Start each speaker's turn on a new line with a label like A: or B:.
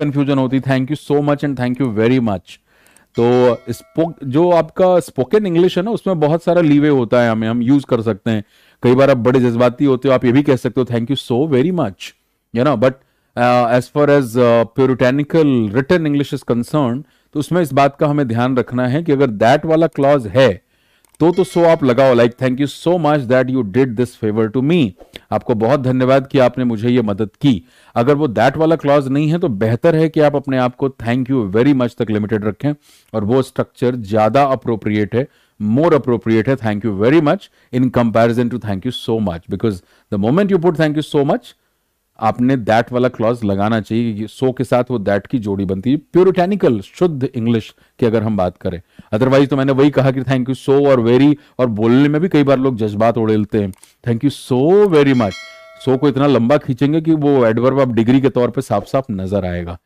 A: confusion होती thank you so much and thank you very much तो spoke जो आपका स्पोकन इंग्लिश है ना उसमें बहुत सारा लीवे होता है हमें हम यूज कर सकते हैं कई बार आप बड़े जज्बाती होते हो आप ये भी कह सकते हो thank you so very much you know but as far as puritanical written English is concern तो उसमें इस बात का हमें ध्यान रखना है कि अगर दैट वाला क्लॉज है तो तो सो आप लगाओ like thank you so much that you did this favour to me आपको बहुत धन्यवाद कि आपने मुझे ये मदद की अगर वो दैट वाला क्लॉज नहीं है तो बेहतर है कि आप अपने आप को थैंक यू वेरी मच तक लिमिटेड रखें और वो स्ट्रक्चर ज्यादा अप्रोप्रिएट है मोर अप्रोप्रिएट है thank you very much in comparison to thank you so much because the moment you put thank you so much आपने दैट वाला क्लॉज लगाना चाहिए सो के साथ वो दैट की जोड़ी बनती है प्योरिटेनिकल शुद्ध इंग्लिश की अगर हम बात करें अदरवाइज तो मैंने वही कहा कि थैंक यू सो और वेरी और बोलने में भी कई बार लोग जज्बात उड़ेलते हैं thank you so very much so को इतना लंबा खींचेंगे कि वो एडवर्ब आप डिग्री के तौर पर साफ साफ नजर आएगा